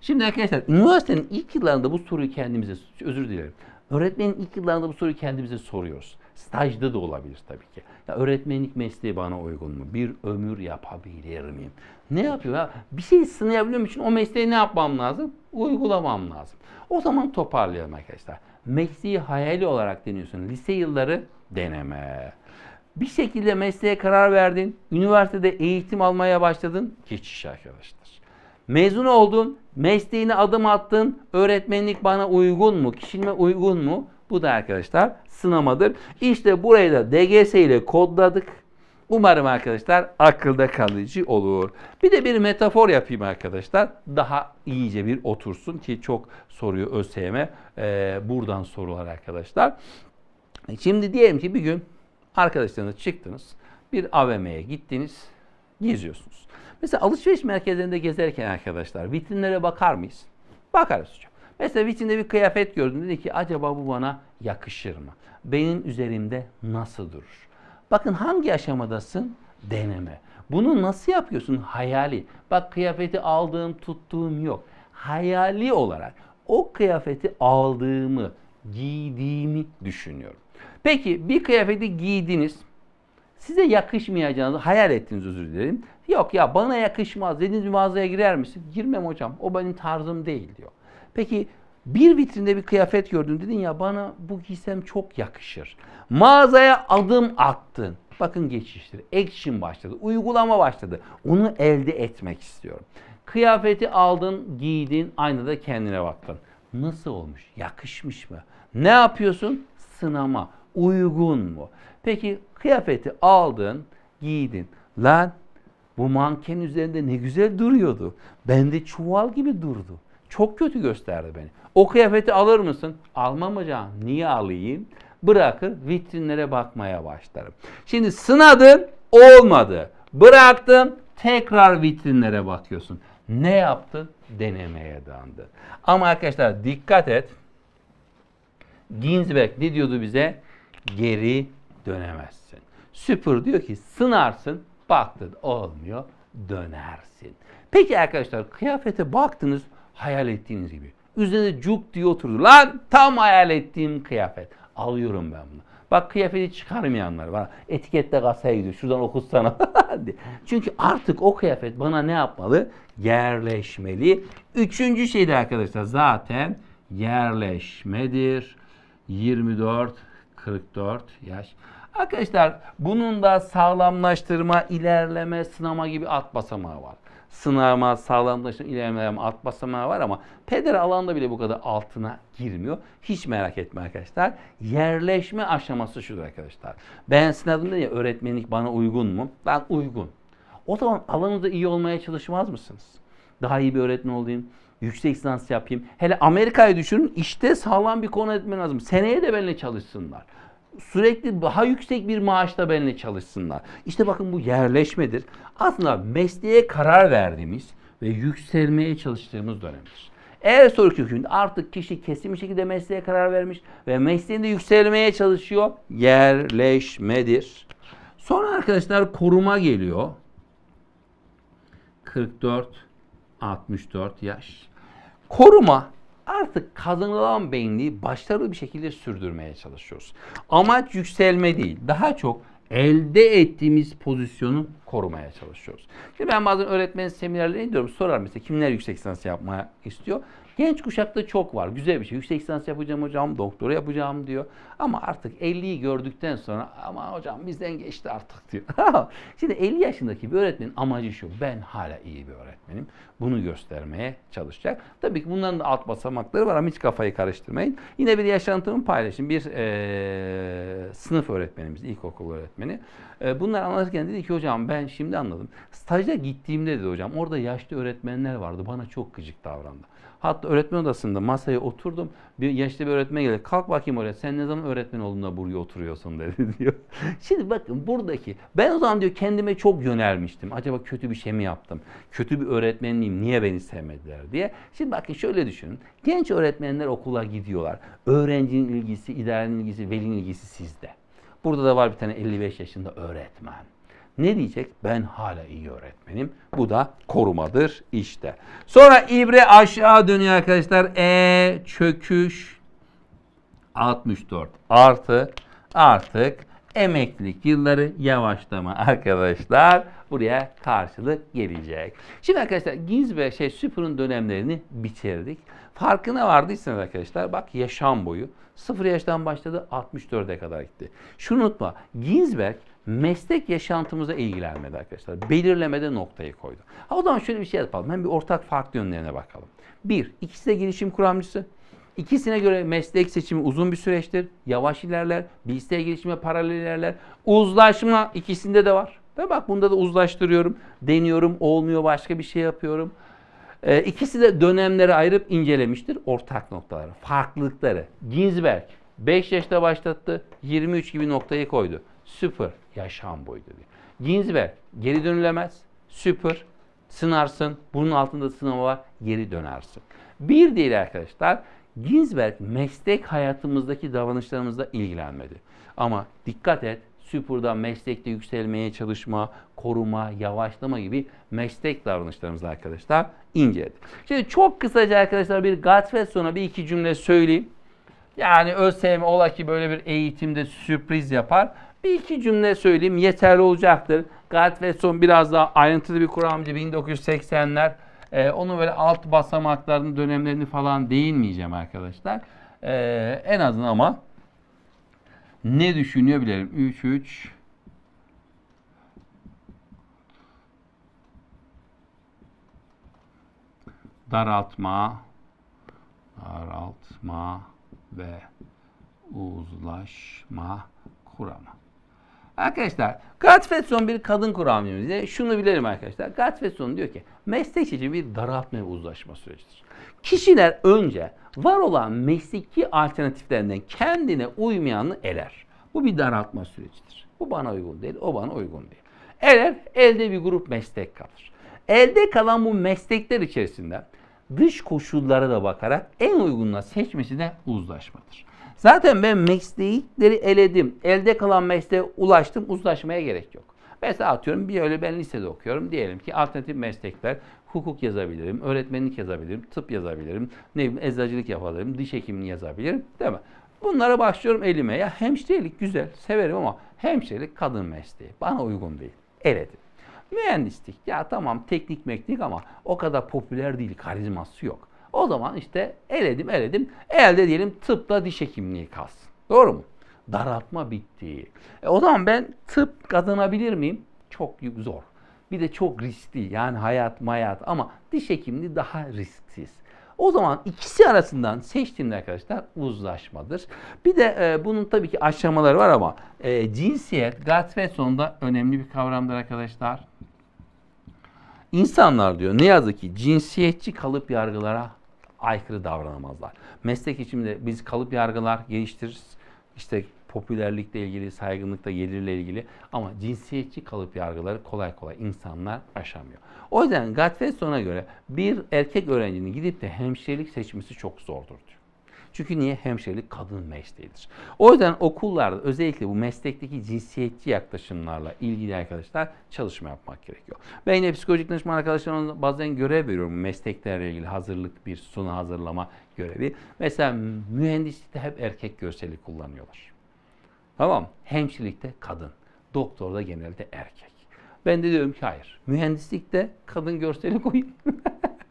Şimdi arkadaşlar üniversitenin ilk yıllarında bu soruyu kendimize, özür dilerim. Öğretmenin ilk yıllarında bu soruyu kendimize soruyoruz. Stajda da olabilir tabii ki. Ya öğretmenlik mesleği bana uygun mu? Bir ömür yapabilir miyim? Ne yapıyor ya? Bir şey sınayabilmem için o mesleği ne yapmam lazım? Uygulamam lazım. O zaman toparlayalım arkadaşlar. Mesleği hayali olarak deniyorsun. Lise yılları deneme. Bir şekilde mesleğe karar verdin. Üniversitede eğitim almaya başladın. Geçiş arkadaşlar. Mezun oldun, mesleğine adım attın, öğretmenlik bana uygun mu, kişilime uygun mu? Bu da arkadaşlar sınamadır. İşte burayı da DGS ile kodladık. Umarım arkadaşlar akılda kalıcı olur. Bir de bir metafor yapayım arkadaşlar. Daha iyice bir otursun ki çok soruyu ÖSYM e, buradan sorular arkadaşlar. Şimdi diyelim ki bir gün arkadaşlarınız çıktınız. Bir AVM'ye gittiniz. Geziyorsunuz. Mesela alışveriş merkezlerinde gezerken arkadaşlar vitrinlere bakar mıyız? Bakarız hocam. Mesela içinde bir kıyafet gördüm. Dedi ki acaba bu bana yakışır mı? Benim üzerimde nasıl durur? Bakın hangi aşamadasın? Deneme. Bunu nasıl yapıyorsun? Hayali. Bak kıyafeti aldığım, tuttuğum yok. Hayali olarak o kıyafeti aldığımı, giydiğimi düşünüyorum. Peki bir kıyafeti giydiniz. Size yakışmayacağınızı hayal ettiniz özür dilerim. Yok ya bana yakışmaz dediğiniz bir mağazaya girer misin? Girmem hocam o benim tarzım değil diyor. Peki bir vitrinde bir kıyafet gördün dedin ya bana bu giysem çok yakışır. Mağazaya adım attın. Bakın geçiştir. Action başladı. Uygulama başladı. Onu elde etmek istiyorum. Kıyafeti aldın, giydin, aynada kendine baktın. Nasıl olmuş? Yakışmış mı? Ne yapıyorsun? Sınama. Uygun mu? Peki kıyafeti aldın, giydin. Lan bu manken üzerinde ne güzel duruyordu. Bende çuval gibi durdu. Çok kötü gösterdi beni. O kıyafeti alır mısın? Almam hocam. Niye alayım? Bırakır vitrinlere bakmaya başlarım. Şimdi sınadın olmadı. Bıraktın tekrar vitrinlere bakıyorsun. Ne yaptın? Denemeye dandı. Ama arkadaşlar dikkat et. Ginsberg ne diyordu bize? Geri dönemezsin. Süpür diyor ki sınarsın, baktın olmuyor, dönersin. Peki arkadaşlar kıyafete baktınız, Hayal ettiğiniz gibi. Üzerinde cuk diye oturdu. Lan tam hayal ettiğim kıyafet. Alıyorum ben bunu. Bak kıyafeti çıkarmayanlar var. Etikette kasaya gidiyor. Şuradan okutsana. <laughs> Çünkü artık o kıyafet bana ne yapmalı? Yerleşmeli. Üçüncü şey de arkadaşlar zaten yerleşmedir. 24, 44 yaş. Arkadaşlar bunun da sağlamlaştırma, ilerleme, sınama gibi alt basamağı var sınarma, sağlamlaşma, ilerleme, alt basamağı var ama peder alanda bile bu kadar altına girmiyor. Hiç merak etme arkadaşlar. Yerleşme aşaması şudur arkadaşlar. Ben sınavımda ya öğretmenlik bana uygun mu? Ben uygun. O zaman alanında iyi olmaya çalışmaz mısınız? Daha iyi bir öğretmen olayım, yüksek lisans yapayım. Hele Amerika'yı düşünün işte sağlam bir konu etmen lazım. Seneye de benimle çalışsınlar sürekli daha yüksek bir maaşla benimle çalışsınlar. İşte bakın bu yerleşmedir. Aslında mesleğe karar verdiğimiz ve yükselmeye çalıştığımız dönemdir. Eğer soru kökünde artık kişi kesin bir şekilde mesleğe karar vermiş ve mesleğinde yükselmeye çalışıyor. Yerleşmedir. Sonra arkadaşlar koruma geliyor. 44 64 yaş. Koruma artık kazanılan beyni başarılı bir şekilde sürdürmeye çalışıyoruz. Amaç yükselme değil. Daha çok elde ettiğimiz pozisyonu korumaya çalışıyoruz. Şimdi ben bazen öğretmen seminerlerine gidiyorum. Sorar mesela kimler yüksek lisans yapmaya istiyor? Genç kuşakta çok var. Güzel bir şey. Yüksek lisans yapacağım hocam, doktora yapacağım diyor. Ama artık 50'yi gördükten sonra ama hocam bizden geçti artık diyor. <laughs> Şimdi 50 yaşındaki bir öğretmenin amacı şu. Ben hala iyi bir öğretmenim. Bunu göstermeye çalışacak. Tabii ki bunların da alt basamakları var ama hiç kafayı karıştırmayın. Yine bir yaşantımı paylaşayım. Bir e, sınıf öğretmenimiz, ilkokul öğretmeni. E, bunlar anlatırken dedi ki hocam ben şimdi anladım. Staja gittiğimde dedi hocam orada yaşlı öğretmenler vardı. Bana çok gıcık davrandı. Hatta öğretmen odasında masaya oturdum. Bir yaşlı bir öğretmen geldi. Kalk bakayım oraya. Sen ne zaman öğretmen olduğunda buraya oturuyorsun dedi <laughs> diyor. Şimdi bakın buradaki ben o zaman diyor kendime çok yönelmiştim. Acaba kötü bir şey mi yaptım? Kötü bir öğretmen miyim? Niye beni sevmediler diye. Şimdi bakın şöyle düşünün. Genç öğretmenler okula gidiyorlar. Öğrencinin ilgisi, idarenin ilgisi, velinin ilgisi sizde. Burada da var bir tane 55 yaşında öğretmen. Ne diyecek? Ben hala iyi öğretmenim. Bu da korumadır işte. Sonra ibre aşağı dönüyor arkadaşlar. E çöküş 64 artı artık emeklilik yılları yavaşlama arkadaşlar buraya karşılık gelecek. Şimdi arkadaşlar Ginsberg şey Süper'ın dönemlerini bitirdik. Farkına vardıysanız arkadaşlar bak yaşam boyu 0 yaştan başladı 64'e kadar gitti. Şunu unutma Ginsberg meslek yaşantımıza ilgilenmedi arkadaşlar. Belirlemede noktayı koydu. Ha, o zaman şöyle bir şey yapalım. Hem bir ortak farklı yönlerine bakalım. Bir, ikisi de girişim kuramcısı. İkisine göre meslek seçimi uzun bir süreçtir. Yavaş ilerler, bilgisayar gelişime paralel ilerler. Uzlaşma ikisinde de var. Ve bak bunda da uzlaştırıyorum. Deniyorum, olmuyor, başka bir şey yapıyorum. Ee, ikisi de dönemleri ayırıp incelemiştir. Ortak noktaları, farklılıkları. Ginsberg 5 yaşta başlattı, 23 gibi noktayı koydu. Süper yaşam boyu diyor. Ginsberg geri dönülemez. Süper. Sınarsın. Bunun altında sınava var. Geri dönersin. Bir değil arkadaşlar. Ginsberg meslek hayatımızdaki davranışlarımızla ilgilenmedi. Ama dikkat et süpürden meslekte yükselmeye çalışma, koruma, yavaşlama gibi meslek davranışlarımızla arkadaşlar inceledik. Şimdi çok kısaca arkadaşlar bir gatfet sonra bir iki cümle söyleyeyim. Yani ÖSYM ola ki böyle bir eğitimde sürpriz yapar. Bir iki cümle söyleyeyim yeterli olacaktır. Gayet son biraz daha ayrıntılı bir kuramcı 1980'ler. E, onun böyle alt basamaklarının dönemlerini falan değinmeyeceğim arkadaşlar. E, en azından ama ne düşünüyor bilirim. 3-3 daraltma daraltma ve uzlaşma kurama. Arkadaşlar Gatfetson bir kadın kuramiyemize şunu bilelim arkadaşlar. Gatfetson diyor ki meslek için bir daraltma uzlaşma sürecidir. Kişiler önce var olan mesleki alternatiflerinden kendine uymayanı eler. Bu bir daraltma sürecidir. Bu bana uygun değil, o bana uygun değil. Eler elde bir grup meslek kalır. Elde kalan bu meslekler içerisinde dış koşullara da bakarak en uygununa seçmesi de uzlaşmadır. Zaten ben meslekleri eledim. Elde kalan mesleğe ulaştım. Uzlaşmaya gerek yok. Mesela atıyorum bir öyle ben lisede okuyorum. Diyelim ki alternatif meslekler hukuk yazabilirim, öğretmenlik yazabilirim, tıp yazabilirim, ne bileyim eczacılık yapabilirim, diş hekimliği yazabilirim değil mi? Bunlara başlıyorum elime. Ya hemşirelik güzel, severim ama hemşirelik kadın mesleği. Bana uygun değil. Eledim. Mühendislik ya tamam teknik meknik ama o kadar popüler değil, karizması yok. O zaman işte eledim eledim. Elde diyelim tıpla diş hekimliği kalsın. Doğru mu? Daraltma bitti. E o zaman ben tıp kazanabilir miyim? Çok zor. Bir de çok riskli yani hayat mayat ama diş hekimliği daha risksiz. O zaman ikisi arasından seçtiğimde arkadaşlar uzlaşmadır. Bir de e, bunun tabii ki aşamaları var ama e, cinsiyet Gatsbetson'da önemli bir kavramdır arkadaşlar. İnsanlar diyor ne yazık ki cinsiyetçi kalıp yargılara aykırı davranamazlar. Meslek içinde biz kalıp yargılar geliştiririz. İşte popülerlikle ilgili, saygınlıkla, gelirle ilgili ama cinsiyetçi kalıp yargıları kolay kolay insanlar aşamıyor. O yüzden Gatfeson'a göre bir erkek öğrencinin gidip de hemşirelik seçmesi çok zordur diyor. Çünkü niye? Hemşirelik kadın mesleğidir. O yüzden okullarda özellikle bu meslekteki cinsiyetçi yaklaşımlarla ilgili arkadaşlar çalışma yapmak gerekiyor. Ben yine psikolojik danışman arkadaşlarıma bazen görev veriyorum mesleklerle ilgili hazırlık bir sunu hazırlama görevi. Mesela mühendislikte hep erkek görseli kullanıyorlar. Tamam Hemşirelikte kadın. Doktorda genelde erkek. Ben de diyorum ki hayır. Mühendislikte kadın görseli koyun. <laughs>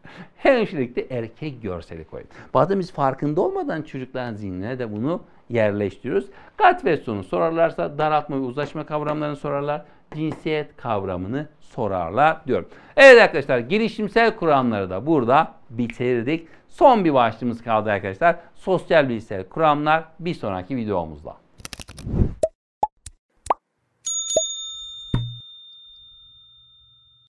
<laughs> Her şeylikte erkek görseli koyun. Bazen biz farkında olmadan çocukların zihnine de bunu yerleştiriyoruz. Kat ve sonu sorarlarsa daraltma ve uzlaşma kavramlarını sorarlar. Cinsiyet kavramını sorarlar diyorum. Evet arkadaşlar girişimsel kuramları da burada bitirdik. Son bir başlığımız kaldı arkadaşlar. Sosyal bilgisayar kuramlar bir sonraki videomuzda.